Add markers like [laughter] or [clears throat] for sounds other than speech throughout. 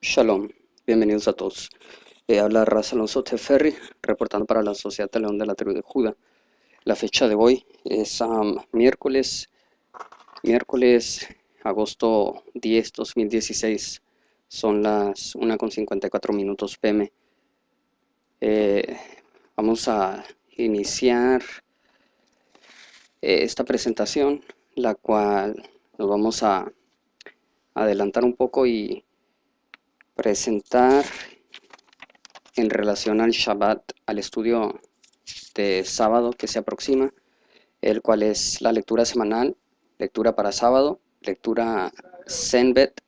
Shalom, bienvenidos a todos. Eh, habla Raz Alonso Teferri, reportando para la Sociedad de León de la Tribu de Juda. La fecha de hoy es miércoles, miércoles, agosto 10, 2016. Son las 1.54 minutos pm. Eh, vamos a iniciar eh, esta presentación, la cual nos vamos a adelantar un poco y presentar en relación al Shabbat, al estudio de sábado que se aproxima, el cual es la lectura semanal, lectura para sábado, lectura Zenbet,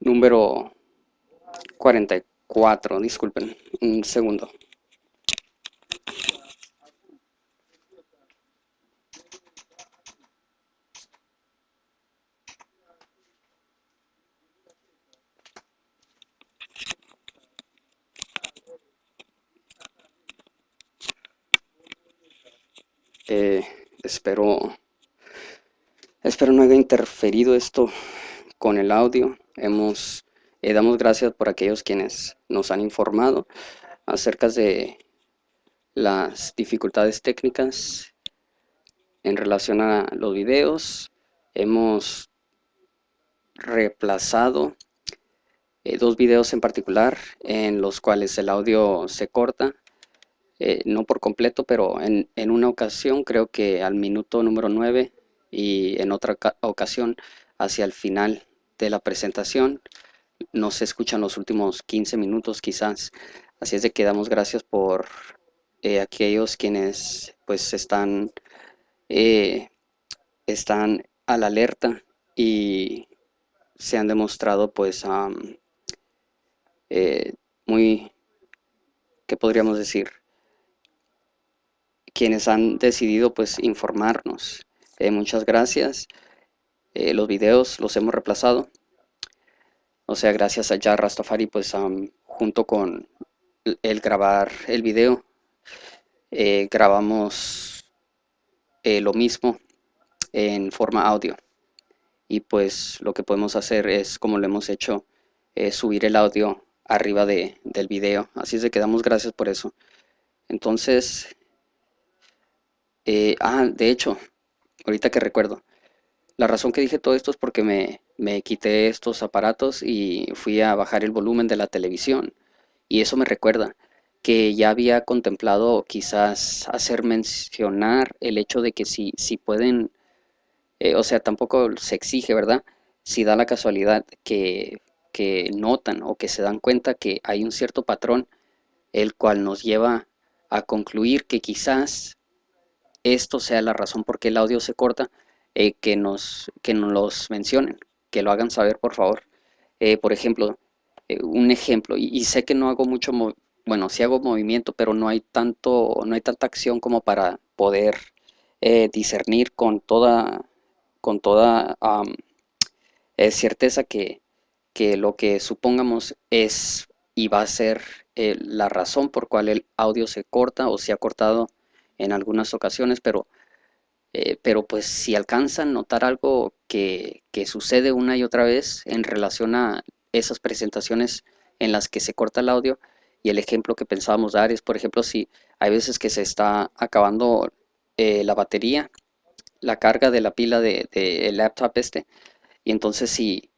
número 44, disculpen, un segundo. Eh, espero, espero no haya interferido esto con el audio. Hemos, eh, damos gracias por aquellos quienes nos han informado acerca de las dificultades técnicas en relación a los videos. Hemos reemplazado eh, dos videos en particular en los cuales el audio se corta eh, no por completo, pero en, en, una ocasión creo que al minuto número 9 y en otra ocasión hacia el final de la presentación. No se escuchan los últimos 15 minutos quizás. Así es de que damos gracias por eh, aquellos quienes pues están, eh, están a la alerta y se han demostrado pues eh, muy, ¿qué podríamos decir? quienes han decidido pues informarnos. Eh, muchas gracias. Eh, los videos los hemos reemplazado. O sea, gracias a ya Rastafari, pues junto con el, grabar el video, eh, grabamos lo mismo en forma audio. Y pues lo que podemos hacer es, como lo hemos hecho, subir el audio arriba de, del video. Así es de que damos gracias por eso. Entonces, eh, ah, de hecho, ahorita que recuerdo, la razón que dije todo esto es porque me, me quité estos aparatos y fui a bajar el volumen de la televisión. Y eso me recuerda que ya había contemplado quizás hacer mencionar el hecho de que si, si pueden, eh, o sea, tampoco se exige, ¿verdad? Si da la casualidad que, que notan o que se dan cuenta que hay un cierto patrón, el cual nos lleva a concluir que quizás esto sea la razón por qué el audio se corta, eh, que, nos, que nos los mencionen, que lo hagan saber, por favor. Eh, por ejemplo, eh, un ejemplo, y, sé que no hago mucho, bueno, sí hago movimiento, pero no hay, tanto, no hay tanta acción como para poder discernir con toda, con toda certeza que, lo que supongamos es y va a ser la razón por cual el audio se corta o se ha cortado en algunas ocasiones, pero, eh, pero pues si alcanzan a notar algo que, sucede una y otra vez en relación a esas presentaciones en las que se corta el audio, y el ejemplo que pensábamos dar es, por ejemplo, si hay veces que se está acabando eh, la batería, la carga de la pila del de, laptop este, y entonces si,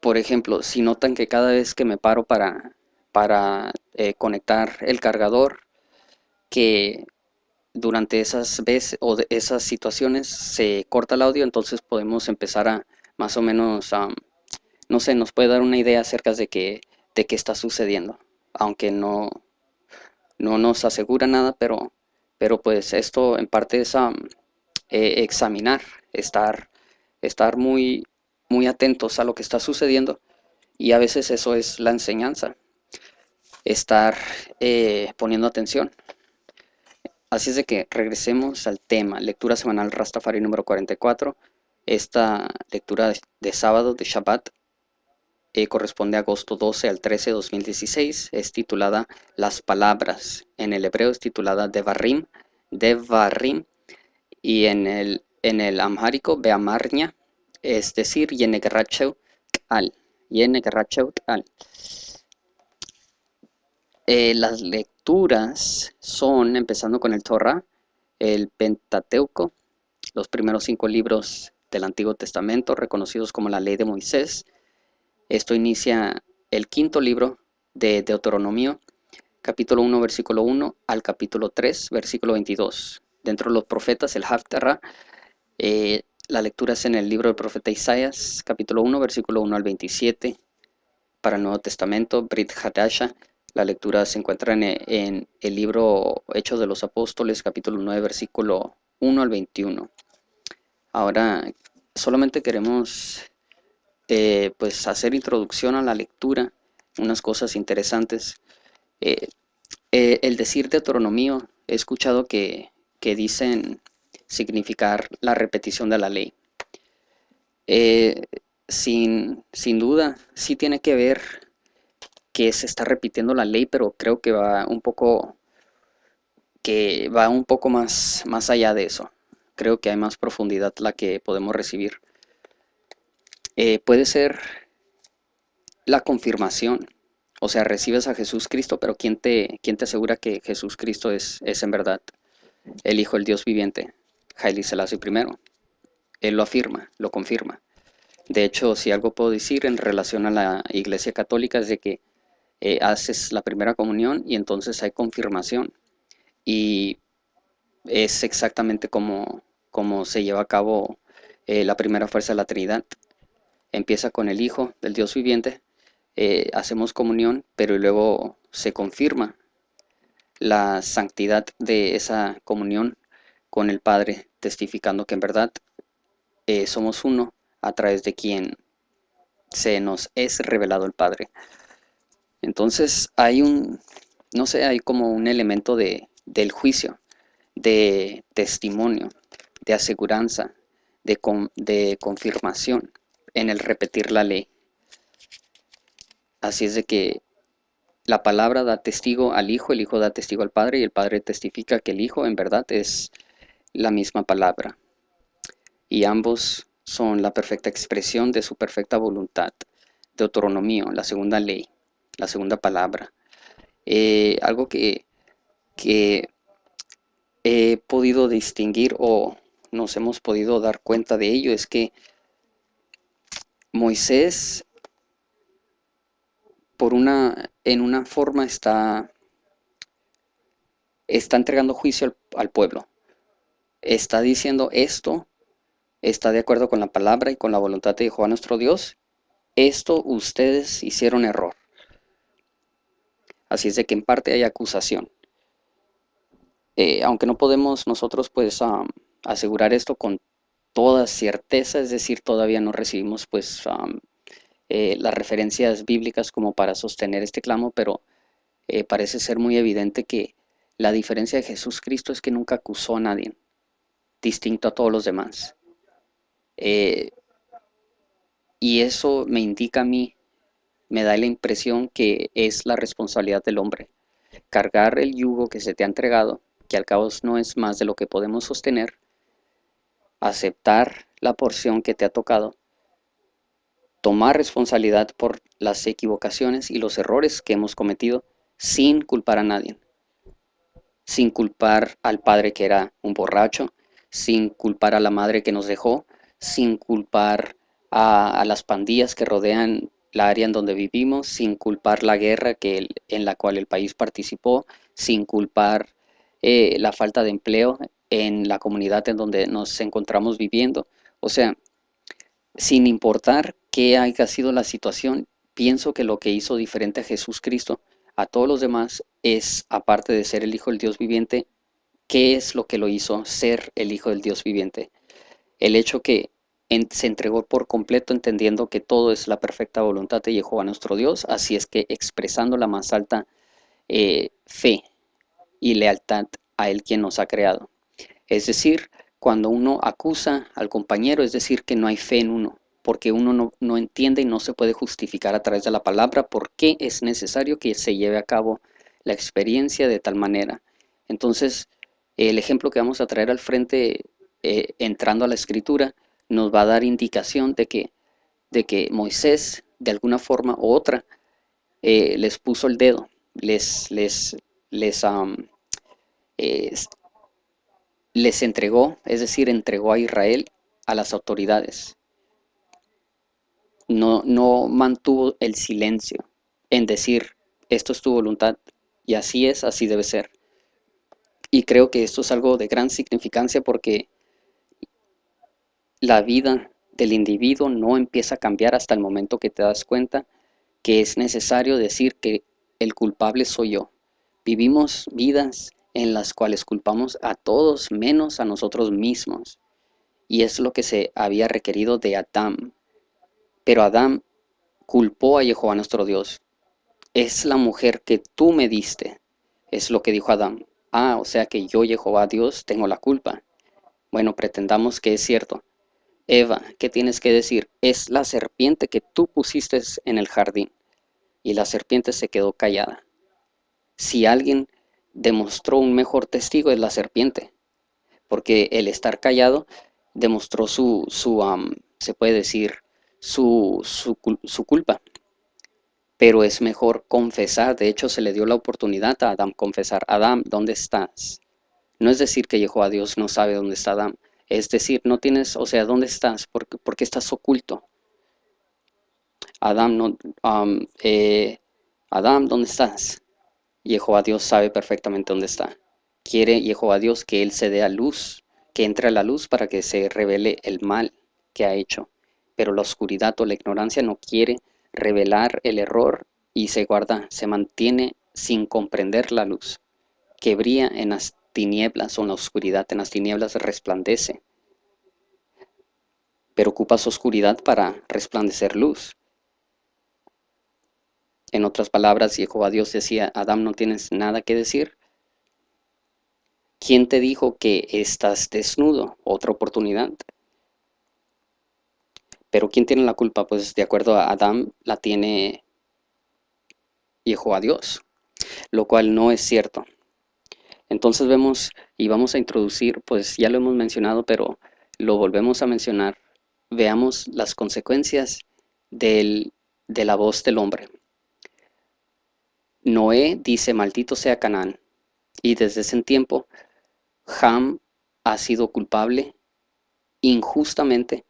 por ejemplo, si notan que cada vez que me paro para, para eh, conectar el cargador, que durante esas veces o esas situaciones se corta el audio, entonces podemos empezar a más o menos, no sé, nos puede dar una idea acerca de qué, de qué está sucediendo, aunque no, no nos asegura nada, pero, pero pues esto en parte es e, examinar, estar, estar muy, muy atentos a lo que está sucediendo y a veces eso es la enseñanza, estar eh, poniendo atención. Así es de que regresemos al tema, lectura semanal Rastafari número 44. Esta lectura de, sábado, de Shabbat, eh, corresponde a agosto 12 al 13 de 2016. Es titulada Las Palabras. En el hebreo es titulada Devarim, Devarim. Y en el, en el amhárico, Beamarnia es decir, Yenegracheu Al. Al. Eh, las lecturas son, empezando con el Torah, el Pentateuco, los primeros cinco libros del Antiguo Testamento, reconocidos como la Ley de Moisés. Esto inicia el quinto libro de Deuteronomio, capítulo 1, versículo 1 al capítulo 3, versículo 22. Dentro de los profetas, el Haftarah, eh, la lectura es en el libro del profeta Isaías, capítulo 1, versículo 1 al 27. Para el Nuevo Testamento, Brit Hadasha, la lectura se encuentra en, el libro Hechos de los Apóstoles, capítulo 9, versículo 1 al 21. Ahora, solamente queremos eh, pues hacer introducción a la lectura, unas cosas interesantes. Eh, eh, el decir de Deuteronomio, he escuchado que, dicen significar la repetición de la ley. Sin, sin, duda, sí tiene que ver que se está repitiendo la ley, pero creo que va un poco que va un poco más, más allá de eso. Creo que hay más profundidad la que podemos recibir. Eh, puede ser la confirmación. O sea, recibes a Jesús Cristo, pero ¿quién te, te asegura que Jesús Cristo es, es en verdad el Hijo del Dios viviente? Haile Selassie primero. Él lo afirma, lo confirma. De hecho, si algo puedo decir en relación a la Iglesia Católica es de que eh, haces la primera comunión y entonces hay confirmación. Y es exactamente como, como se lleva a cabo eh, la primera fuerza de la Trinidad. Empieza con el Hijo del Dios viviente, eh, hacemos comunión, pero luego se confirma la santidad de esa comunión con el Padre, testificando que en verdad somos uno a través de quien se nos es revelado el Padre. Entonces hay un, no sé, hay como un elemento de, del juicio, de testimonio, de aseguranza, de, de confirmación en el repetir la ley. Así es de que la palabra da testigo al Hijo, el Hijo da testigo al Padre y el Padre testifica que el Hijo en verdad es la misma palabra. Y ambos son la perfecta expresión de su perfecta voluntad. de autonomía, la segunda ley la segunda palabra. Eh, algo que, he podido distinguir o nos hemos podido dar cuenta de ello es que Moisés por una en una forma está está entregando juicio al, al, pueblo. Está diciendo esto está de acuerdo con la palabra y con la voluntad de Jehová nuestro Dios. Esto ustedes hicieron error. Así es de que en parte hay acusación. Eh, aunque no podemos nosotros pues ah, asegurar esto con toda certeza, es decir, todavía no recibimos pues ah, eh, las referencias bíblicas como para sostener este clamo, pero eh, parece ser muy evidente que la diferencia de Jesús Cristo es que nunca acusó a nadie, distinto a todos los demás. y eso me indica a mí me da la impresión que es la responsabilidad del hombre. Cargar el yugo que se te ha entregado, que al cabo no es más de lo que podemos sostener, aceptar la porción que te ha tocado, tomar responsabilidad por las equivocaciones y los errores que hemos cometido sin culpar a nadie, sin culpar al padre que era un borracho, sin culpar a la madre que nos dejó, sin culpar a, las pandillas que rodean la área en donde vivimos, sin culpar la guerra que en la cual el país participó, sin culpar eh, la falta de empleo en la comunidad en donde nos encontramos viviendo. O sea, sin importar qué haya sido la situación, pienso que lo que hizo diferente a Jesús Cristo, a todos los demás, es, aparte de ser el Hijo del Dios viviente, ¿qué es lo que lo hizo ser el Hijo del Dios viviente? El hecho que se entregó por completo entendiendo que todo es la perfecta voluntad de Jehová nuestro Dios, así es que expresando la más alta eh, fe y lealtad a Él quien nos ha creado. Es decir, cuando uno acusa al compañero, es decir, que no hay fe en uno, porque uno no, entiende y no se puede justificar a través de la palabra por qué es necesario que se lleve a cabo la experiencia de tal manera. Entonces, el ejemplo que vamos a traer al frente, eh, entrando a la escritura, nos va a dar indicación de que, de que Moisés, de alguna forma u otra, eh, les puso el dedo, les, les, les, eh, les entregó, es decir, entregó a Israel a las autoridades. No, no mantuvo el silencio en decir, esto es tu voluntad y así es, así debe ser. Y creo que esto es algo de gran significancia porque la vida del individuo no empieza a cambiar hasta el momento que te das cuenta que es necesario decir que el culpable soy yo. Vivimos vidas en las cuales culpamos a todos menos a nosotros mismos. Y es lo que se había requerido de Adán. Pero Adán culpó a Jehová nuestro Dios. Es la mujer que tú me diste. Es lo que dijo Adán. Ah, o sea que yo, Jehová Dios, tengo la culpa. Bueno, pretendamos que es cierto. Eva, ¿qué tienes que decir? Es la serpiente que tú pusiste en el jardín. Y la serpiente se quedó callada. Si alguien demostró un mejor testigo es la serpiente, porque el estar callado demostró su, su se puede decir, su, culpa. Pero es mejor confesar, de hecho se le dio la oportunidad a Adam confesar, Adam, ¿dónde estás? No es decir que llegó a Dios no sabe dónde está Adam. Es decir, no tienes, o sea, ¿dónde estás? ¿Por, qué estás oculto? Adam, no, eh, ¿dónde estás? Jehová Dios sabe perfectamente dónde está. Quiere Jehová Dios que Él se dé a luz, que entre a la luz para que se revele el mal que ha hecho. Pero la oscuridad o la ignorancia no quiere revelar el error y se guarda, se mantiene sin comprender la luz, que brilla en, tinieblas o la oscuridad, en las tinieblas resplandece. Pero ocupas oscuridad para resplandecer luz. En otras palabras, Jehová Dios decía, Adam, no tienes nada que decir. ¿Quién te dijo que estás desnudo? Otra oportunidad. Pero ¿quién tiene la culpa? Pues de acuerdo a Adam, la tiene Jehová Dios, lo cual no es cierto. Entonces vemos y vamos a introducir, pues ya lo hemos mencionado, pero lo volvemos a mencionar, veamos las consecuencias del, de la voz del hombre. Noé dice, maldito sea Canaán. Y desde ese tiempo, Ham ha sido culpable injustamente,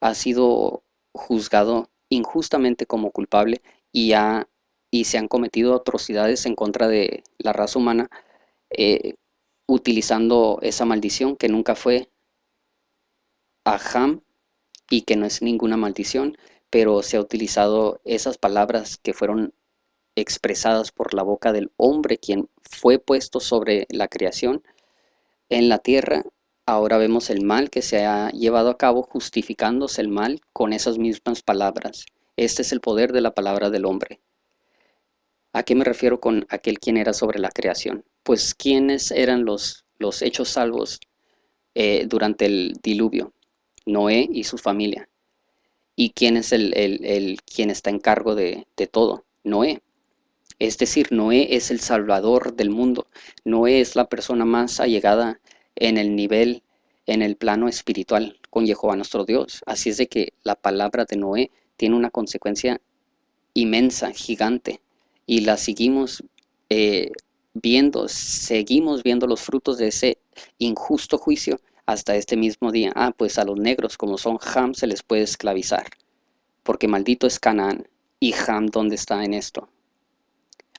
ha sido juzgado injustamente como culpable y, y se han cometido atrocidades en contra de la raza humana eh, utilizando esa maldición que nunca fue a y que no es ninguna maldición, pero se ha utilizado esas palabras que fueron expresadas por la boca del hombre, quien fue puesto sobre la creación en la tierra. Ahora vemos el mal que se ha llevado a cabo justificándose el mal con esas mismas palabras. Este es el poder de la palabra del hombre. ¿A qué me refiero con aquel quien era sobre la creación? pues quiénes eran los, los hechos salvos eh, durante el diluvio, Noé y su familia. ¿Y quién es el, quien está en cargo de, todo? Noé. Es decir, Noé es el salvador del mundo. Noé es la persona más allegada en el nivel, en el plano espiritual con Jehová nuestro Dios. Así es de que la palabra de Noé tiene una consecuencia inmensa, gigante, y la seguimos eh, viendo, seguimos viendo los frutos de ese injusto juicio hasta este mismo día. Ah, pues a los negros, como son Ham, se les puede esclavizar, porque maldito es Canaán. ¿Y Ham dónde está en esto?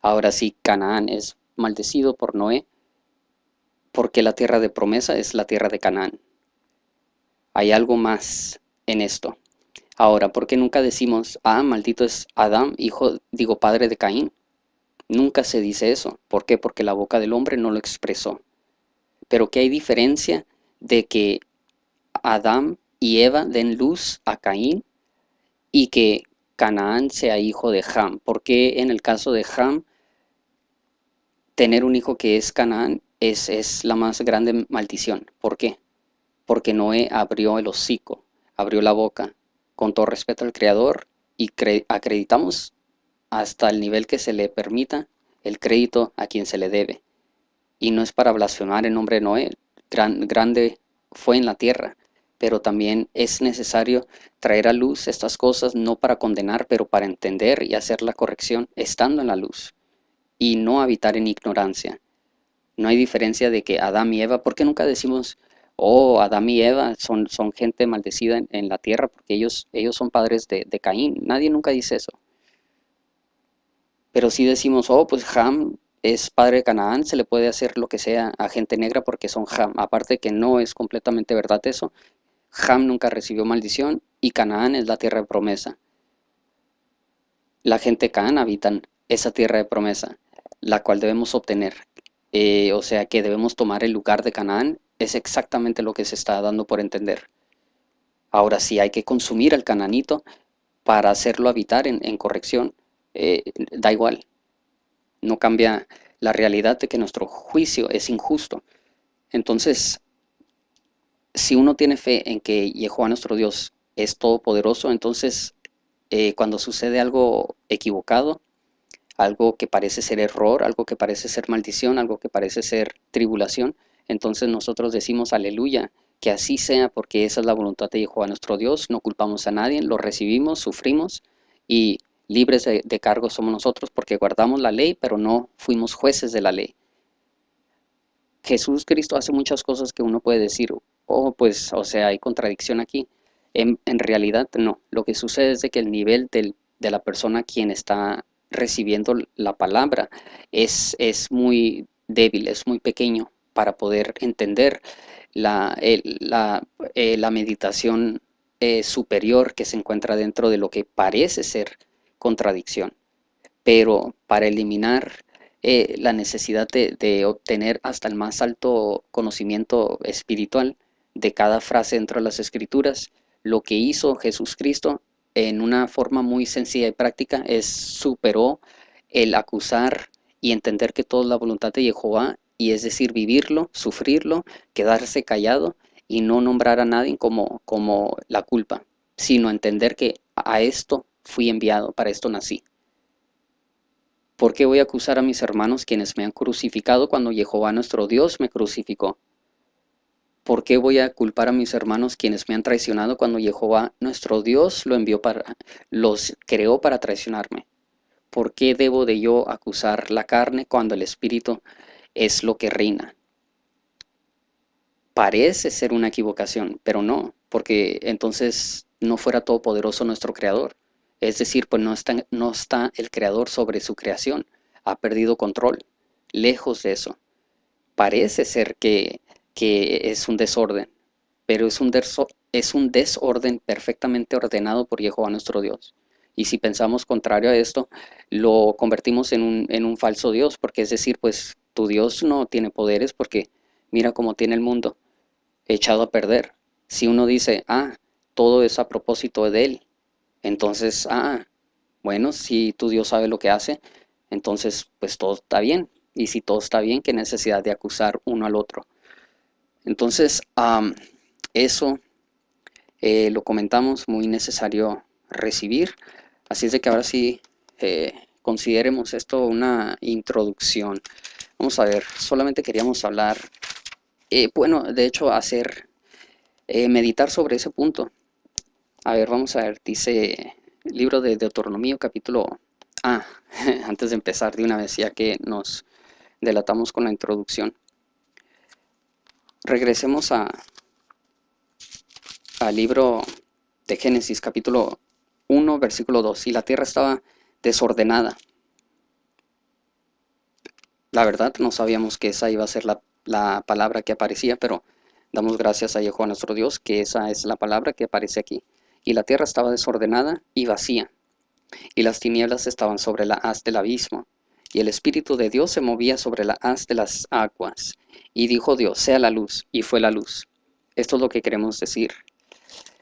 Ahora sí, Canaán es maldecido por Noé, porque la tierra de promesa es la tierra de Canaán. Hay algo más en esto. Ahora, ¿por qué nunca decimos, ah, maldito es Adán, hijo, digo, padre de Caín? Nunca se dice eso. ¿Por qué? Porque la boca del hombre no lo expresó. Pero que hay diferencia de que Adán y Eva den luz a Caín y que Canaán sea hijo de Ham. Porque en el caso de Ham, tener un hijo que es Canaán es, es la más grande maldición? ¿Por qué? Porque Noé abrió el hocico, abrió la boca, con todo respeto al Creador, y acreditamos hasta el nivel que se le permita el crédito a quien se le debe. Y no es para blasfemar el nombre de Noé, gran, grande fue en la tierra, pero también es necesario traer a luz estas cosas no para condenar, pero para entender y hacer la corrección estando en la luz y no habitar en ignorancia. No hay diferencia de que Adán y Eva, porque nunca decimos, oh, Adán y Eva son, son gente maldecida en, la tierra porque ellos, ellos son padres de Caín? Nadie nunca dice eso. Pero si decimos, oh, pues Ham es padre de Canaán, se le puede hacer lo que sea a gente negra porque son Ham. Aparte que no es completamente verdad eso, Ham nunca recibió maldición y Canaán es la tierra de promesa. La gente de Canaán habitan esa tierra de promesa, la cual debemos obtener. Eh, o sea que debemos tomar el lugar de Canaán, es exactamente lo que se está dando por entender. Ahora sí hay que consumir al cananito para hacerlo habitar en, en corrección eh, da igual. No cambia la realidad de que nuestro juicio es injusto. Entonces, si uno tiene fe en que Jehová nuestro Dios es todopoderoso, entonces eh, cuando sucede algo equivocado, algo que parece ser error, algo que parece ser maldición, algo que parece ser tribulación, entonces nosotros decimos aleluya, que así sea, porque esa es la voluntad de Jehová nuestro Dios, no culpamos a nadie, lo recibimos, sufrimos y libres de, cargo somos nosotros porque guardamos la ley, pero no fuimos jueces de la ley. Jesús Cristo hace muchas cosas que uno puede decir, oh, pues, o sea, hay contradicción aquí. En, realidad, no. Lo que sucede es de que el nivel de la persona quien está recibiendo la palabra es, es muy débil, es muy pequeño para poder entender la, eh, la, meditación eh, superior que se encuentra dentro de lo que parece ser contradicción. Pero para eliminar eh, la necesidad de, obtener hasta el más alto conocimiento espiritual de cada frase dentro de las escrituras, lo que hizo Jesús Cristo en una forma muy sencilla y práctica es superó el acusar y entender que toda la voluntad de Jehová y es decir, vivirlo, sufrirlo, quedarse callado y no nombrar a nadie como, como la culpa, sino entender que a esto fui enviado, para esto nací. ¿Por qué voy a acusar a mis hermanos quienes me han crucificado cuando Jehová nuestro Dios me crucificó? ¿Por qué voy a culpar a mis hermanos quienes me han traicionado cuando Jehová nuestro Dios lo envió para, los creó para traicionarme? ¿Por qué debo de yo acusar la carne cuando el espíritu es lo que reina? Parece ser una equivocación, pero no, porque entonces no fuera todopoderoso nuestro creador. Es decir, pues no está, no está el creador sobre su creación, ha perdido control, lejos de eso. Parece ser que, es un desorden, pero es un, es un desorden perfectamente ordenado por Jehová nuestro Dios. Y si pensamos contrario a esto, lo convertimos en un, en un falso Dios, porque es decir, pues tu Dios no tiene poderes porque mira cómo tiene el mundo, echado a perder. Si uno dice, ah, todo es a propósito de Él, entonces, ah, bueno, si tu Dios sabe lo que hace, entonces pues todo está bien. Y si todo está bien, ¿qué necesidad de acusar uno al otro? Entonces, eso eh, lo comentamos, muy necesario recibir. Así es de que ahora sí eh, consideremos esto una introducción. Vamos a ver, solamente queríamos hablar, eh, bueno, de hecho, hacer, meditar sobre ese punto, a ver, vamos a ver, dice el libro de Deuteronomio capítulo... A, [laughs] antes de empezar de una vez, ya que nos delatamos con la introducción. Regresemos a al libro de Génesis capítulo 1 versículo 2 y la tierra estaba desordenada. La verdad no sabíamos que esa iba a ser la, la palabra que aparecía, pero damos gracias a Jehová nuestro Dios que esa es la palabra que aparece aquí y la tierra estaba desordenada y vacía, y las tinieblas estaban sobre la haz del abismo, y el Espíritu de Dios se movía sobre la haz de las aguas, y dijo Dios, sea la luz, y fue la luz. Esto es lo que queremos decir.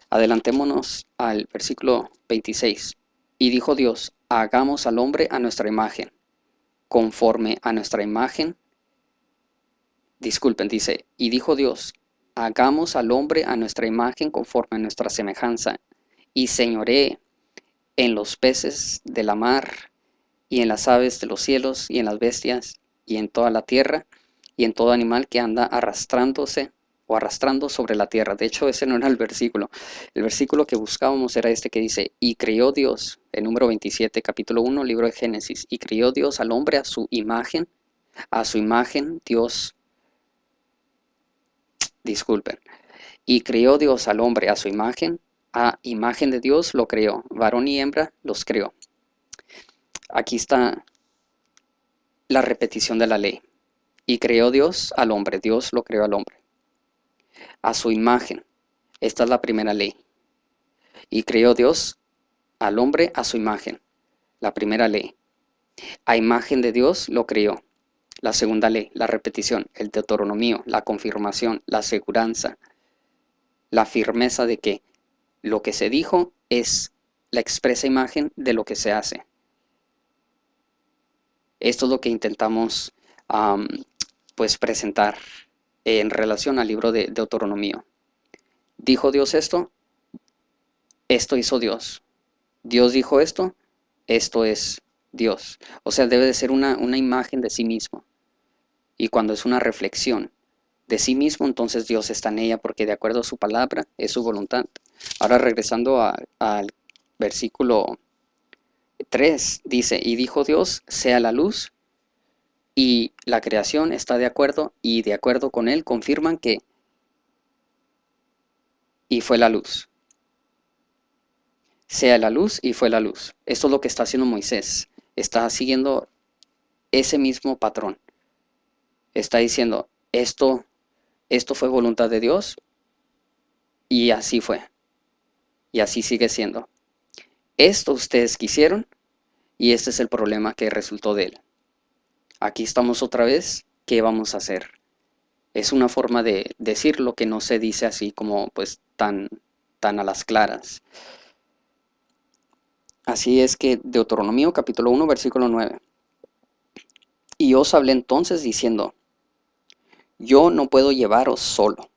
Adelantémonos al versículo 26. Y dijo Dios, hagamos al hombre a nuestra imagen, conforme a nuestra imagen. Disculpen, dice, y dijo Dios, hagamos al hombre a nuestra imagen conforme a nuestra semejanza, y señoré en los peces de la mar, y en las aves de los cielos, y en las bestias, y en toda la tierra, y en todo animal que anda arrastrándose o arrastrando sobre la tierra. De hecho, ese no era el versículo. El versículo que buscábamos era este que dice, y creó Dios, el número 27, capítulo 1, libro de Génesis, y crió Dios al hombre a su imagen, a su imagen Dios disculpen. Y creó Dios al hombre a su imagen, a imagen de Dios lo creó, varón y hembra los creó. Aquí está la repetición de la ley. Y creó Dios al hombre, Dios lo creó al hombre. A su imagen, esta es la primera ley. Y creó Dios al hombre a su imagen, la primera ley. A imagen de Dios lo creó la segunda ley, la repetición, el deuteronomio, la confirmación, la aseguranza, la firmeza de que lo que se dijo es la expresa imagen de lo que se hace. Esto es lo que intentamos pues presentar en relación al libro de Deuteronomio. ¿Dijo Dios esto? Esto hizo Dios. Dios dijo esto, esto es Dios. O sea, debe de ser una, una imagen de sí mismo. Y cuando es una reflexión de sí mismo, entonces Dios está en ella, porque de acuerdo a su palabra es su voluntad. Ahora regresando al versículo 3, dice, y dijo Dios, sea la luz, y la creación está de acuerdo, y de acuerdo con él confirman que, y fue la luz. Sea la luz, y fue la luz. Esto es lo que está haciendo Moisés está siguiendo ese mismo patrón. Está diciendo, esto, esto fue voluntad de Dios y así fue. Y así sigue siendo. Esto ustedes quisieron y este es el problema que resultó de él. Aquí estamos otra vez, ¿qué vamos a hacer? Es una forma de decir lo que no se dice así como pues tan, tan a las claras. Así es que Deuteronomio capítulo 1 versículo 9. Y os hablé entonces diciendo, yo no puedo llevaros solo.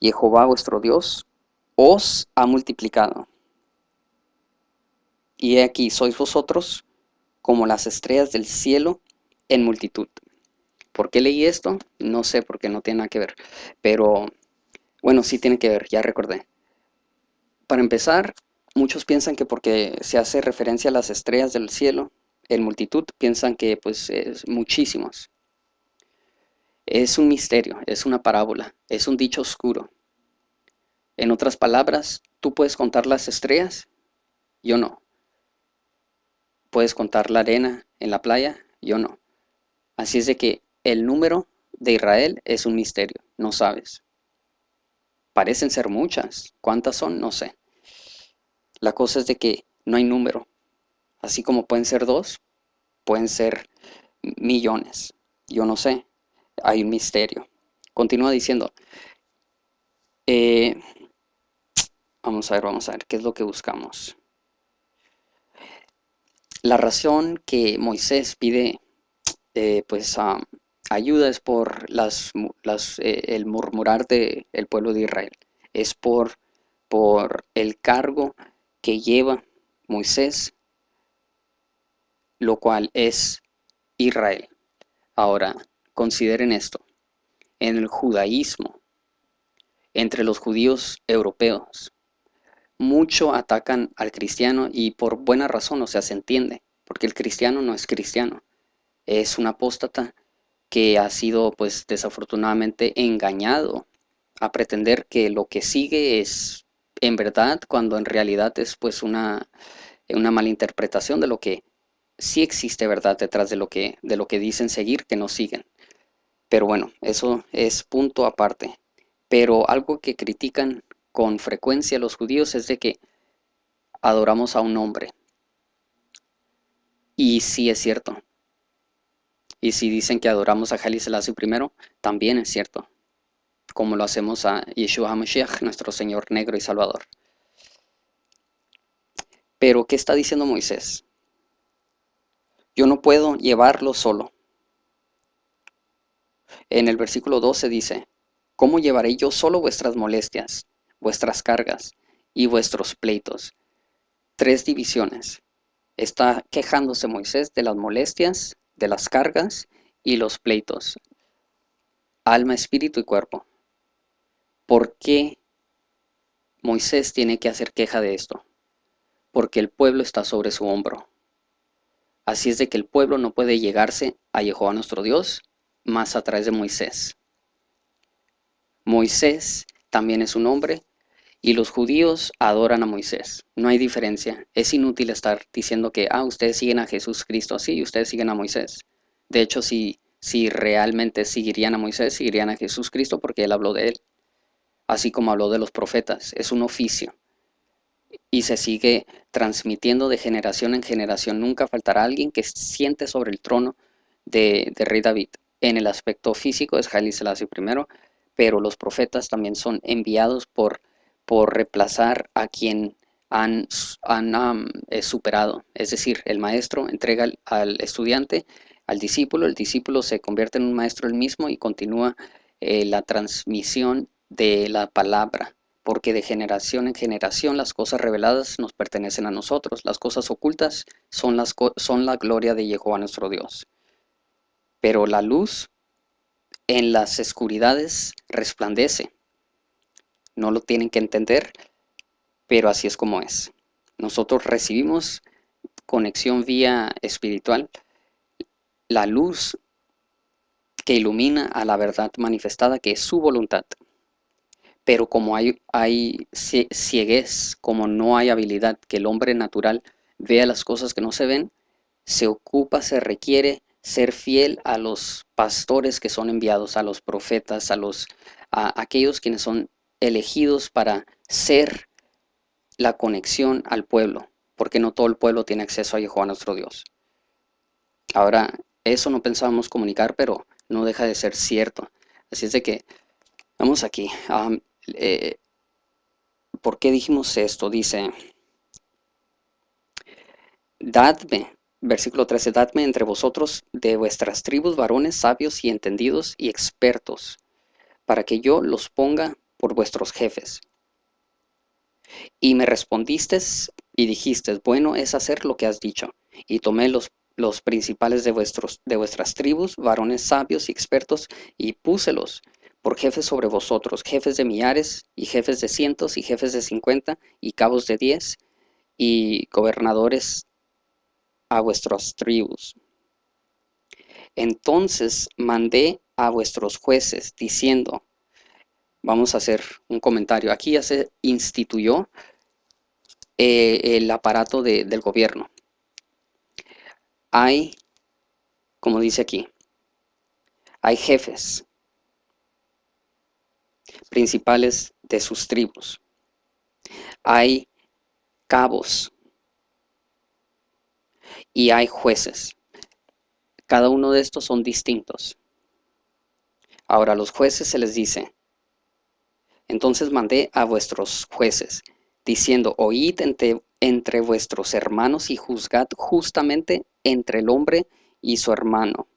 Jehová vuestro Dios os ha multiplicado. Y he aquí, sois vosotros como las estrellas del cielo en multitud. ¿Por qué leí esto? No sé, porque no tiene nada que ver. Pero bueno, sí tiene que ver, ya recordé. Para empezar, muchos piensan que porque se hace referencia a las estrellas del cielo, en multitud piensan que pues es muchísimos. Es un misterio, es una parábola, es un dicho oscuro. En otras palabras, tú puedes contar las estrellas, yo no. Puedes contar la arena en la playa, yo no. Así es de que el número de Israel es un misterio, no sabes. Parecen ser muchas. ¿Cuántas son? No sé. La cosa es de que no hay número. Así como pueden ser dos, pueden ser millones. Yo no sé. Hay un misterio. Continúa diciendo. Eh, vamos a ver, vamos a ver. ¿Qué es lo que buscamos? La razón que Moisés pide eh, pues, a ayuda es por las, eh, el murmurar del pueblo de Israel, es por, por el cargo que lleva Moisés, lo cual es Israel. Ahora, consideren esto, en el judaísmo, entre los judíos europeos, mucho atacan al cristiano y por buena razón, o sea, se entiende, porque el cristiano no es cristiano, es un apóstata que ha sido pues desafortunadamente engañado a pretender que lo que sigue es en verdad cuando en realidad es pues una, una malinterpretación de lo que sí existe verdad detrás de lo que de lo que dicen seguir que no siguen. Pero bueno, eso es punto aparte. Pero algo que critican con frecuencia los judíos es de que adoramos a un hombre. Y sí es cierto, y si dicen que adoramos a Jalí Selassie primero, también es cierto, como lo hacemos a Yeshua HaMashiach, nuestro Señor negro y Salvador. Pero, ¿qué está diciendo Moisés? Yo no puedo llevarlo solo. En el versículo 12 dice, ¿cómo llevaré yo solo vuestras molestias, vuestras cargas y vuestros pleitos? Tres divisiones. Está quejándose Moisés de las molestias de las cargas y los pleitos, alma, espíritu y cuerpo. ¿Por qué Moisés tiene que hacer queja de esto? Porque el pueblo está sobre su hombro. Así es de que el pueblo no puede llegarse a Jehová nuestro Dios más a través de Moisés. Moisés también es un hombre y los judíos adoran a Moisés. No hay diferencia. Es inútil estar diciendo que, ah, ustedes siguen a Jesús Cristo, y ustedes siguen a Moisés. De hecho, si, si realmente seguirían a Moisés, seguirían a Jesús Cristo porque él habló de él. Así como habló de los profetas. Es un oficio. Y se sigue transmitiendo de generación en generación. Nunca faltará alguien que siente sobre el trono de, Rey David. En el aspecto físico es Haile Selassie primero, pero los profetas también son enviados por por reemplazar a quien han, han eh, superado. Es decir, el maestro entrega al, estudiante, al discípulo, el discípulo se convierte en un maestro el mismo y continúa eh, la transmisión de la palabra, porque de generación en generación las cosas reveladas nos pertenecen a nosotros, las cosas ocultas son, las, son la gloria de Jehová nuestro Dios. Pero la luz en las oscuridades resplandece no lo tienen que entender, pero así es como es. Nosotros recibimos conexión vía espiritual, la luz que ilumina a la verdad manifestada, que es su voluntad. Pero como hay, hay cieguez, como no hay habilidad que el hombre natural vea las cosas que no se ven, se ocupa, se requiere ser fiel a los pastores que son enviados, a los profetas, a los a aquellos quienes son elegidos para ser la conexión al pueblo, porque no todo el pueblo tiene acceso a Jehová nuestro Dios. Ahora, eso no pensábamos comunicar, pero no deja de ser cierto. Así es de que, vamos aquí. Eh, ¿Por qué dijimos esto? Dice, dadme, versículo 13, dadme entre vosotros de vuestras tribus varones sabios y entendidos y expertos, para que yo los ponga por vuestros jefes. Y me respondiste y dijiste, bueno es hacer lo que has dicho. Y tomé los, los principales de, vuestros, de vuestras tribus, varones sabios y expertos, y púselos por jefes sobre vosotros, jefes de millares, y jefes de cientos, y jefes de cincuenta, y cabos de diez, y gobernadores a vuestras tribus. Entonces mandé a vuestros jueces, diciendo, vamos a hacer un comentario. Aquí ya se instituyó eh, el aparato del gobierno. Hay, como dice aquí, hay jefes principales de sus tribus. Hay cabos y hay jueces. Cada uno de estos son distintos. Ahora, a los jueces se les dice, entonces mandé a vuestros jueces, diciendo, oíd entre, vuestros hermanos y juzgad justamente entre el hombre y su hermano,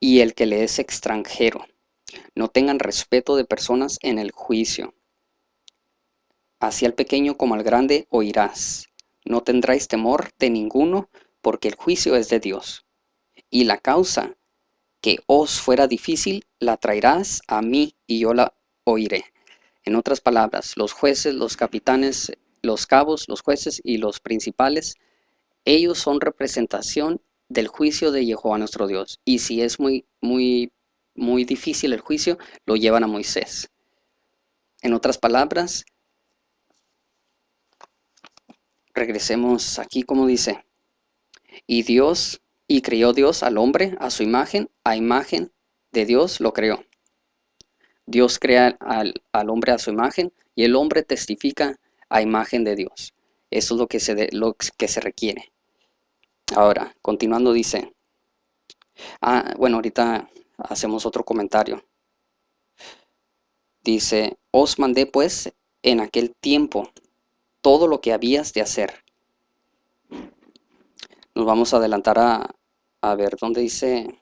y el que le es extranjero. No tengan respeto de personas en el juicio. Así al pequeño como al grande oirás. No tendráis temor de ninguno, porque el juicio es de Dios. Y la causa que os fuera difícil, la traerás a mí, y yo la oiré. En otras palabras, los jueces, los capitanes, los cabos, los jueces y los principales, ellos son representación del juicio de Jehová nuestro Dios. Y si es muy, muy, muy difícil el juicio, lo llevan a Moisés. En otras palabras, regresemos aquí como dice, y Dios, y creó Dios al hombre a su imagen, a imagen de Dios lo creó. Dios crea al, hombre a su imagen y el hombre testifica a imagen de Dios. Eso es lo que se, lo que se requiere. Ahora, continuando dice, ah, bueno, ahorita hacemos otro comentario. Dice, os mandé pues en aquel tiempo todo lo que habías de hacer. Nos vamos a adelantar a, a ver dónde dice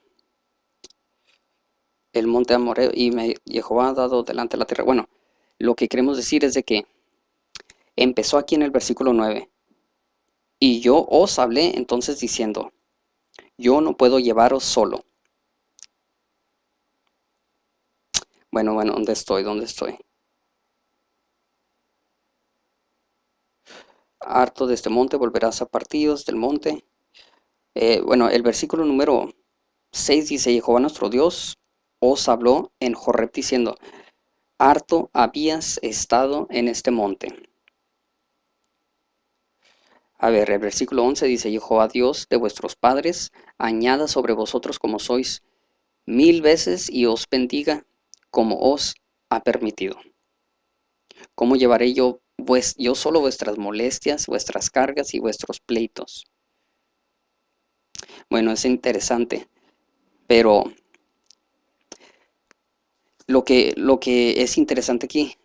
el monte Amoreo y me, Jehová ha dado delante la tierra. Bueno, lo que queremos decir es de que empezó aquí en el versículo 9. Y yo os hablé entonces diciendo, yo no puedo llevaros solo. Bueno, bueno, ¿dónde estoy? ¿Dónde estoy? Harto de este monte, volverás a partidos del monte. Eh, bueno, el versículo número 6 dice, Jehová nuestro Dios os habló en Jorrep diciendo, harto habías estado en este monte. A ver, el versículo 11 dice, Yo, Jehová Dios de vuestros padres, añada sobre vosotros como sois mil veces y os bendiga como os ha permitido. ¿Cómo llevaré yo, yo solo vuestras molestias, vuestras cargas y vuestros pleitos? Bueno, es interesante, pero lo que, lo que es interesante aquí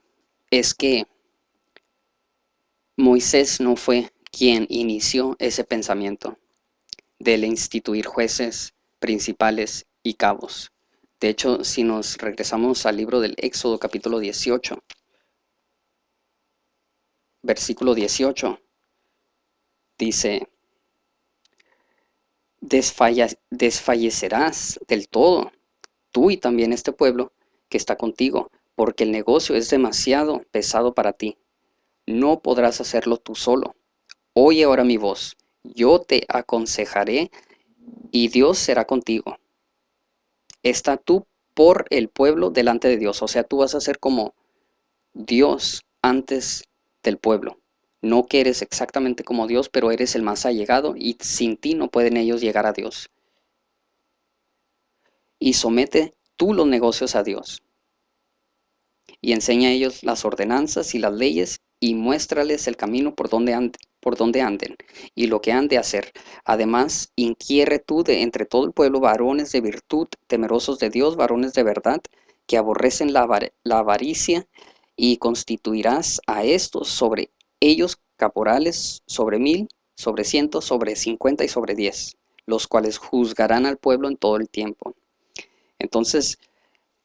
es que Moisés no fue quien inició ese pensamiento del instituir jueces, principales y cabos. De hecho, si nos regresamos al libro del Éxodo capítulo 18, versículo 18, dice, desfallecerás del todo, tú y también este pueblo, que está contigo, porque el negocio es demasiado pesado para ti. No podrás hacerlo tú solo. Oye ahora mi voz, yo te aconsejaré y Dios será contigo. Está tú por el pueblo delante de Dios, o sea, tú vas a ser como Dios antes del pueblo. No que eres exactamente como Dios, pero eres el más allegado y sin ti no pueden ellos llegar a Dios. Y somete tú los negocios a Dios. Y enseña a ellos las ordenanzas y las leyes y muéstrales el camino por donde, anden, por anden y lo que han de hacer. Además, inquiere tú de entre todo el pueblo varones de virtud, temerosos de Dios, varones de verdad, que aborrecen la, avaricia, y constituirás a estos sobre ellos caporales sobre mil, sobre ciento, sobre cincuenta y sobre diez, los cuales juzgarán al pueblo en todo el tiempo. Entonces,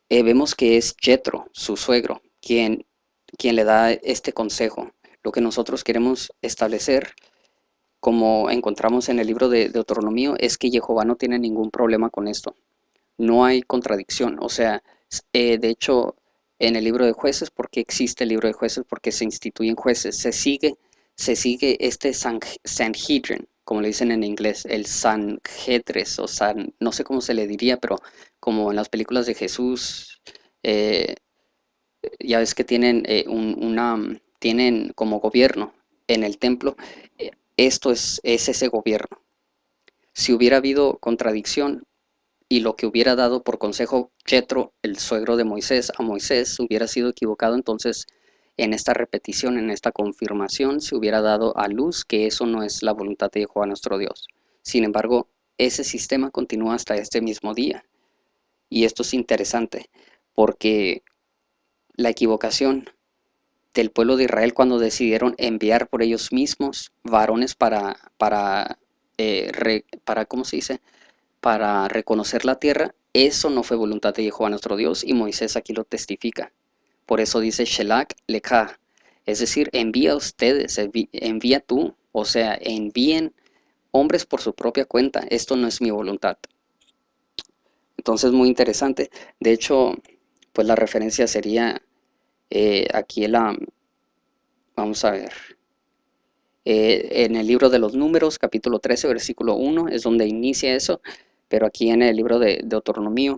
eh, vemos que es Jetro, su suegro, quien, le da este consejo. Lo que nosotros queremos establecer, como encontramos en el libro de Deuteronomio, es que Jehová no tiene ningún problema con esto. No hay contradicción. O sea, eh, de hecho, en el libro de jueces, porque existe el libro de jueces, porque se instituyen jueces, se sigue, se sigue este Sanhedrin, como le dicen en inglés, el San Getres o San, no sé cómo se le diría, pero como en las películas de Jesús, eh, ya ves que tienen, eh, un, una, tienen como gobierno en el templo, eh, esto es, es ese gobierno. Si hubiera habido contradicción y lo que hubiera dado por consejo Chetro, el suegro de Moisés, a Moisés, hubiera sido equivocado, entonces en esta repetición, en esta confirmación, se hubiera dado a luz que eso no es la voluntad de Jehová nuestro Dios. Sin embargo, ese sistema continúa hasta este mismo día. Y esto es interesante, porque la equivocación del pueblo de Israel cuando decidieron enviar por ellos mismos varones para, para, eh, para ¿cómo se dice? Para reconocer la tierra, eso no fue voluntad de Jehová nuestro Dios y Moisés aquí lo testifica. Por eso dice Shelach Lekha. es decir, envía a ustedes, envía tú, o sea, envíen hombres por su propia cuenta, esto no es mi voluntad. Entonces, muy interesante. De hecho, pues la referencia sería eh, aquí la, vamos a ver, eh, en el libro de los números, capítulo 13, versículo 1, es donde inicia eso, pero aquí en el libro de autonomía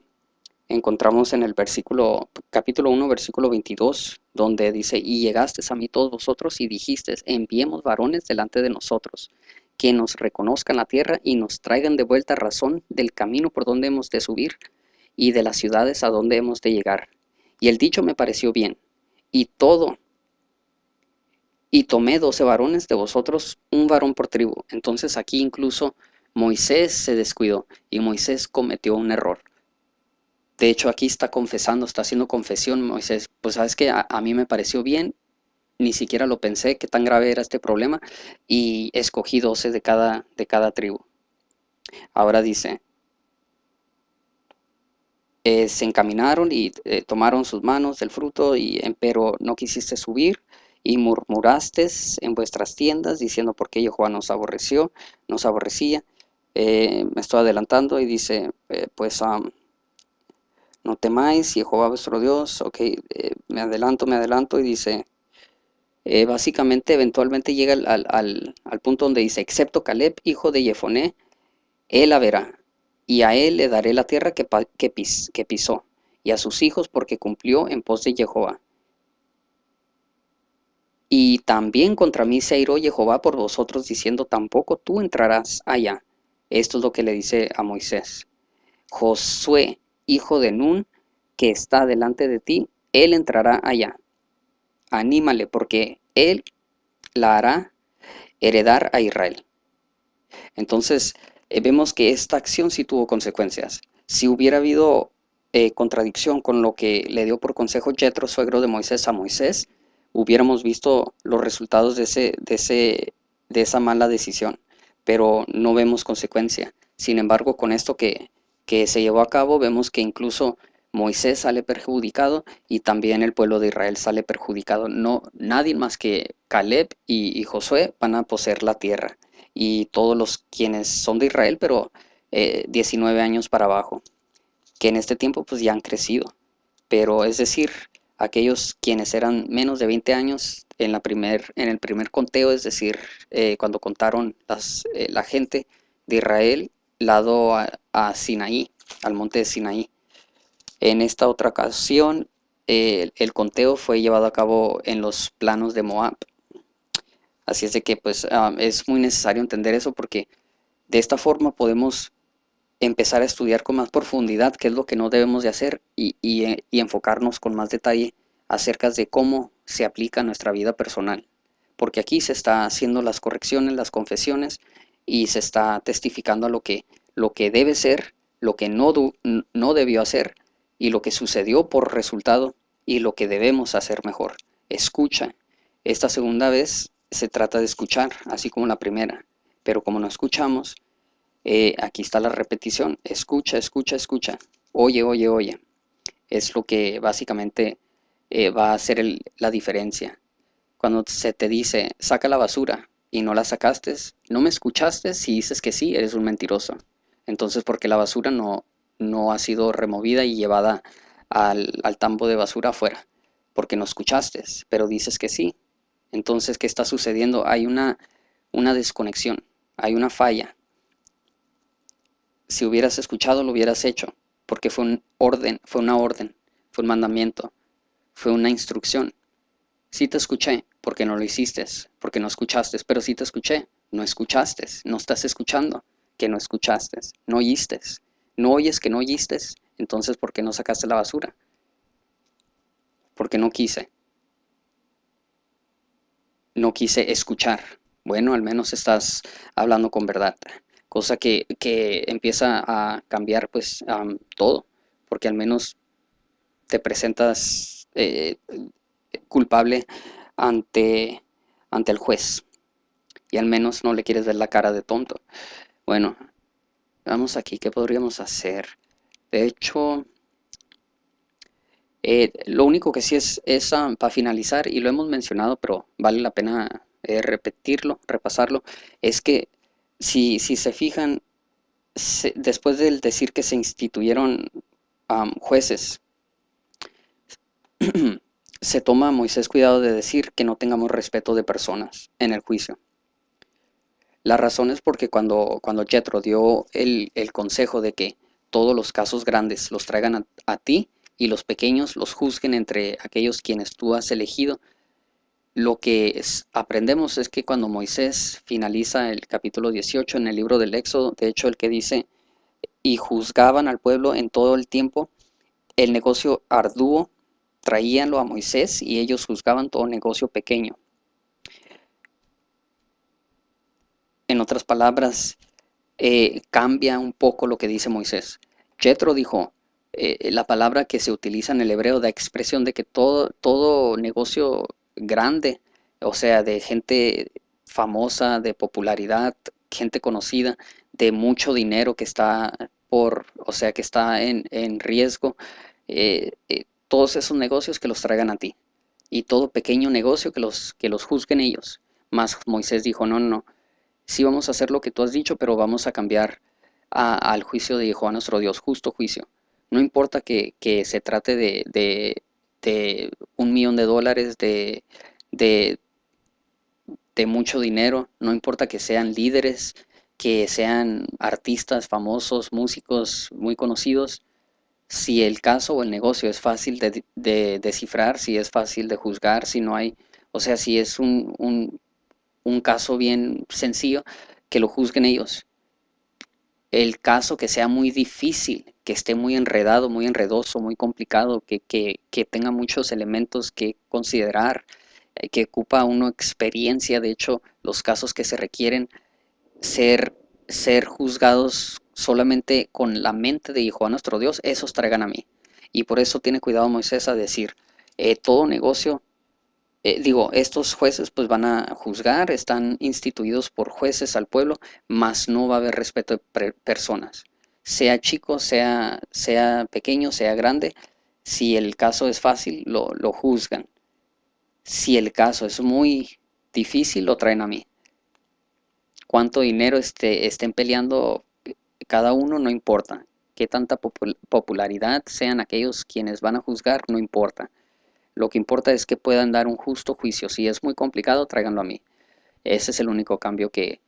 encontramos en el versículo, capítulo 1, versículo 22, donde dice, y llegaste a mí todos vosotros y dijiste, enviemos varones delante de nosotros, que nos reconozcan la tierra y nos traigan de vuelta razón del camino por donde hemos de subir y de las ciudades a donde hemos de llegar. Y el dicho me pareció bien, y todo. Y tomé doce varones de vosotros, un varón por tribu. Entonces aquí incluso Moisés se descuidó y Moisés cometió un error. De hecho, aquí está confesando, está haciendo confesión. Moisés, pues sabes que a, mí me pareció bien, ni siquiera lo pensé, qué tan grave era este problema, y escogí 12 de cada, de cada tribu. Ahora dice, eh, se encaminaron y eh, tomaron sus manos del fruto, y, em, pero no quisiste subir y murmuraste en vuestras tiendas diciendo por qué Jehová nos aborreció, nos aborrecía. Eh, me estoy adelantando y dice, pues no temáis, Jehová vuestro Dios, ok, eh, me adelanto, me adelanto y dice, eh, básicamente eventualmente llega al, punto donde dice, excepto Caleb, hijo de Jefoné, él la verá, y a él le daré la tierra que, pisó, y a sus hijos porque cumplió en pos de Jehová. Y también contra mí se iró Jehová por vosotros, diciendo, tampoco tú entrarás allá. Esto es lo que le dice a Moisés. Josué hijo de Nun, que está delante de ti, él entrará allá. Anímale, porque él la hará heredar a Israel. Entonces, eh, vemos que esta acción sí tuvo consecuencias. Si hubiera habido eh, contradicción con lo que le dio por consejo Jetro, suegro de Moisés, a Moisés, hubiéramos visto los resultados de, ese, de, ese, de esa mala decisión, pero no vemos consecuencia. Sin embargo, con esto que que se llevó a cabo, vemos que incluso Moisés sale perjudicado y también el pueblo de Israel sale perjudicado. No, nadie más que Caleb y, Josué van a poseer la tierra y todos los quienes son de Israel, pero 19 eh, años para abajo, que en este tiempo pues ya han crecido. Pero es decir, aquellos quienes eran menos de 20 años en, la primer, en el primer conteo, es decir, eh, cuando contaron las, eh, la gente de Israel lado a, Sinaí, al monte de Sinaí. En esta otra ocasión, el conteo fue llevado a cabo en los planos de Moab. Así es de que pues ah, es muy necesario entender eso porque de esta forma podemos empezar a estudiar con más profundidad qué es lo que no debemos de hacer y, eh, enfocarnos con más detalle acerca de cómo se aplica nuestra vida personal. Porque aquí se está haciendo las correcciones, las confesiones y se está testificando a lo que, lo que debe ser, lo que no, no debió hacer y lo que sucedió por resultado y lo que debemos hacer mejor. Escucha. Esta segunda vez se trata de escuchar, así como la primera, pero como no escuchamos, eh, aquí está la repetición. Escucha, escucha, escucha. Oye, oye, oye. Es lo que básicamente eh, va a hacer la diferencia. Cuando se te dice, saca la basura, y no la sacaste, no me escuchaste, si dices que sí, eres un mentiroso. Entonces, porque la basura no, no ha sido removida y llevada al, al tambo de basura afuera, porque no escuchaste, pero dices que sí. Entonces, ¿qué está sucediendo? Hay una, una desconexión, hay una falla. Si hubieras escuchado, lo hubieras hecho, porque fue un orden, fue una orden, fue un mandamiento, fue una instrucción. Si te escuché, porque no lo hiciste, porque no escuchaste, pero si te escuché, no escuchaste, no estás escuchando, que no escuchaste, no oíste, no oyes que no oíste, entonces ¿por qué no sacaste la basura? Porque no quise. No quise escuchar. Bueno, al menos estás hablando con verdad. Cosa que, empieza a cambiar pues a todo. Porque al menos te presentas eh, culpable ante, ante el juez. Y al menos no le quieres ver la cara de tonto. Bueno, vamos aquí, ¿qué podríamos hacer? De hecho, eh, lo único que sí es, es ah, para finalizar, y lo hemos mencionado, pero vale la pena eh, repetirlo, repasarlo, es que si, si se fijan, después del decir que se instituyeron jueces, [clears throat] se toma Moisés cuidado de decir que no tengamos respeto de personas en el juicio. La razón es porque cuando, cuando dio el, consejo de que todos los casos grandes los traigan a, ti y los pequeños los juzguen entre aquellos quienes tú has elegido, lo que aprendemos es que cuando Moisés finaliza el capítulo 18 en el libro del Éxodo, de hecho el que dice, y juzgaban al pueblo en todo el tiempo, el negocio arduo traíanlo a Moisés y ellos juzgaban todo negocio pequeño. En otras palabras, eh, cambia un poco lo que dice Moisés. Chetro dijo, eh, la palabra que se utiliza en el hebreo da expresión de que todo, todo negocio grande, o sea, de gente famosa, de popularidad, gente conocida, de mucho dinero que está por, o sea, que está en, riesgo, eh, todos esos negocios que los traigan a ti, y todo pequeño negocio que los, que los juzguen ellos. Mas Moisés dijo, no, no, si sí vamos a hacer lo que tú has dicho, pero vamos a cambiar al juicio de Jehová nuestro Dios, justo juicio. No importa que, que se trate de, de, de, un millón de dólares, de, de, de mucho dinero, no importa que sean líderes, que sean artistas famosos, músicos muy conocidos, si el caso o el negocio es fácil de, descifrar, si es fácil de juzgar, si no hay, o sea, si es un, caso bien sencillo, que lo juzguen ellos. El caso que sea muy difícil, que esté muy enredado, muy enredoso, muy complicado, que, tenga muchos elementos que considerar, eh, que ocupa uno experiencia, de hecho, los casos que se requieren ser, ser juzgados solamente con la mente de Jehová nuestro Dios, esos traigan a mí. Y por eso tiene cuidado Moisés a decir, eh, todo negocio, eh, digo, estos jueces pues van a juzgar, están instituidos por jueces al pueblo, mas no va a haber respeto de personas. Sea chico, sea, sea pequeño, sea grande, si el caso es fácil, lo, juzgan. Si el caso es muy difícil, lo traen a mí. Cuánto dinero este, estén peleando cada uno no importa. Qué tanta popularidad sean aquellos quienes van a juzgar no importa. Lo que importa es que puedan dar un justo juicio. Si es muy complicado, tráiganlo a mí. Ese es el único cambio que,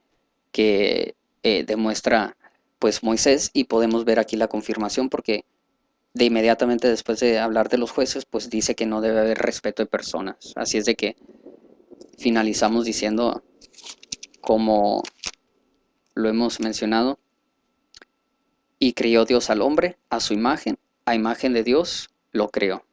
que eh, demuestra pues Moisés y podemos ver aquí la confirmación porque de inmediatamente después de hablar de los jueces, pues dice que no debe haber respeto de personas. Así es de que finalizamos diciendo, como lo hemos mencionado, y crió Dios al hombre a su imagen, a imagen de Dios lo creó.